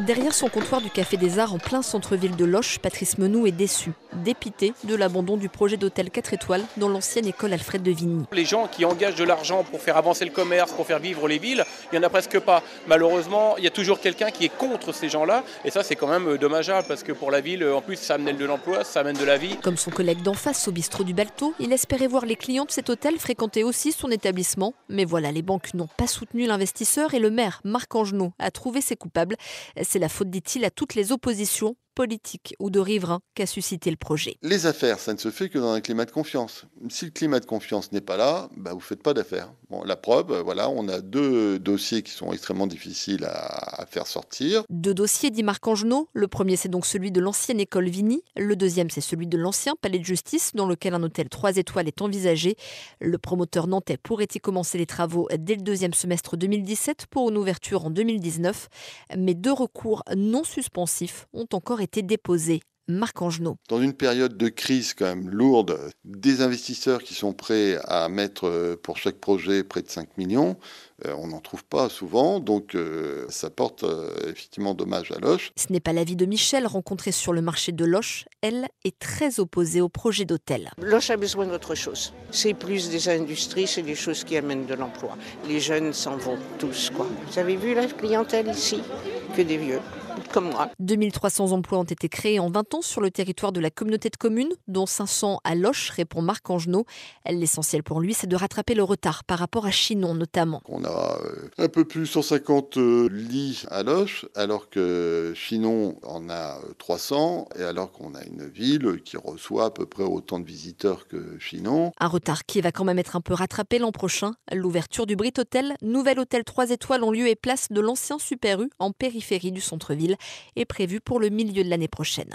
Derrière son comptoir du Café des Arts en plein centre-ville de Loche, Patrice Menou est déçu, dépité de l'abandon du projet d'hôtel 4 étoiles dans l'ancienne école Alfred de Vigny. Les gens qui engagent de l'argent pour faire avancer le commerce, pour faire vivre les villes, il n'y en a presque pas. Malheureusement, il y a toujours quelqu'un qui est contre ces gens-là et ça c'est quand même euh, dommageable parce que pour la ville, euh, en plus, ça amène de l'emploi, ça amène de la vie. Comme son collègue d'en face au bistrot du Balto, il espérait voir les clients de cet hôtel fréquenter aussi son établissement. Mais voilà, les banques n'ont pas soutenu l'investisseur et le maire, Marc Angenot, a trouvé ses coupables c'est la faute, dit-il, à toutes les oppositions politique ou de riverains qu'a suscité le projet. Les affaires, ça ne se fait que dans un climat de confiance. Si le climat de confiance n'est pas là, bah vous ne faites pas d'affaires. Bon, la preuve, euh, voilà, on a deux dossiers qui sont extrêmement difficiles à, à faire sortir. Deux dossiers, dit Marc Angenot. Le premier, c'est donc celui de l'ancienne école Vigny. Le deuxième, c'est celui de l'ancien palais de justice, dans lequel un hôtel 3 étoiles est envisagé. Le promoteur nantais pourrait y commencer les travaux dès le deuxième semestre 2017 pour une ouverture en 2019. Mais deux recours non suspensifs ont encore été déposé. Marc Angenot. Dans une période de crise quand même lourde, des investisseurs qui sont prêts à mettre euh, pour chaque projet près de 5 millions, euh, on n'en trouve pas souvent, donc euh, ça porte effectivement dommage à Loche. Ce n'est pas l'avis de Michel, rencontrée sur le marché de Loche. Elle est très opposée au projet d'hôtel. Loche a besoin d'autre chose. C'est plus des industries, c'est des choses qui amènent de l'emploi. Les jeunes s'en vont tous, quoi. Vous avez vu la clientèle ici Que des vieux. 2300 emplois ont été créés en 20 ans sur le territoire de la communauté de communes, dont 500 à Loche, répond Marc Angenot. L'essentiel pour lui, c'est de rattraper le retard par rapport à Chinon notamment. On a euh, un peu plus 150 euh, lits à Loche, alors que Chinon en a 300, euh, et alors qu'on a une ville qui reçoit à peu près autant de visiteurs que Chinon. Un retard qui va quand même être un peu rattrapé l'an prochain. L'ouverture du Brit Hotel, nouvel hôtel 3 étoiles en lieu et place de l'ancien Super U en périphérie du centre-ville est prévu pour le milieu de l'année prochaine.